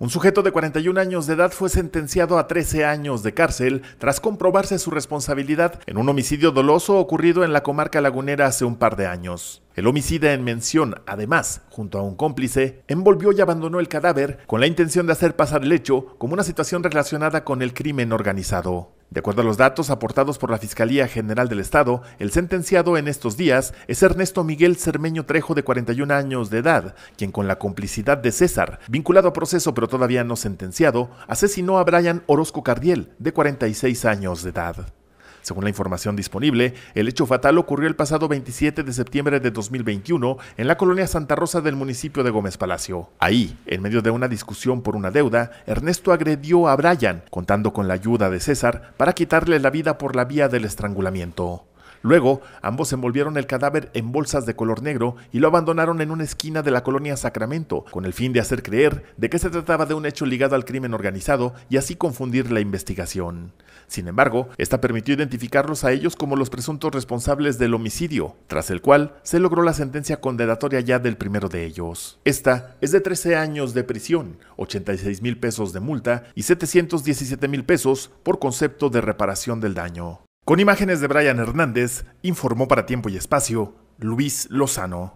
Un sujeto de 41 años de edad fue sentenciado a 13 años de cárcel tras comprobarse su responsabilidad en un homicidio doloso ocurrido en la comarca lagunera hace un par de años. El homicida en mención, además, junto a un cómplice, envolvió y abandonó el cadáver con la intención de hacer pasar el hecho como una situación relacionada con el crimen organizado. De acuerdo a los datos aportados por la Fiscalía General del Estado, el sentenciado en estos días es Ernesto Miguel Cermeño Trejo, de 41 años de edad, quien con la complicidad de César, vinculado a proceso pero todavía no sentenciado, asesinó a Brian Orozco Cardiel, de 46 años de edad. Según la información disponible, el hecho fatal ocurrió el pasado 27 de septiembre de 2021 en la colonia Santa Rosa del municipio de Gómez Palacio. Ahí, en medio de una discusión por una deuda, Ernesto agredió a Brian, contando con la ayuda de César para quitarle la vida por la vía del estrangulamiento. Luego, ambos envolvieron el cadáver en bolsas de color negro y lo abandonaron en una esquina de la colonia Sacramento, con el fin de hacer creer de que se trataba de un hecho ligado al crimen organizado y así confundir la investigación. Sin embargo, esta permitió identificarlos a ellos como los presuntos responsables del homicidio, tras el cual se logró la sentencia condenatoria ya del primero de ellos. Esta es de 13 años de prisión, 86 mil pesos de multa y 717 mil pesos por concepto de reparación del daño. Con imágenes de Brian Hernández, informó para Tiempo y Espacio Luis Lozano.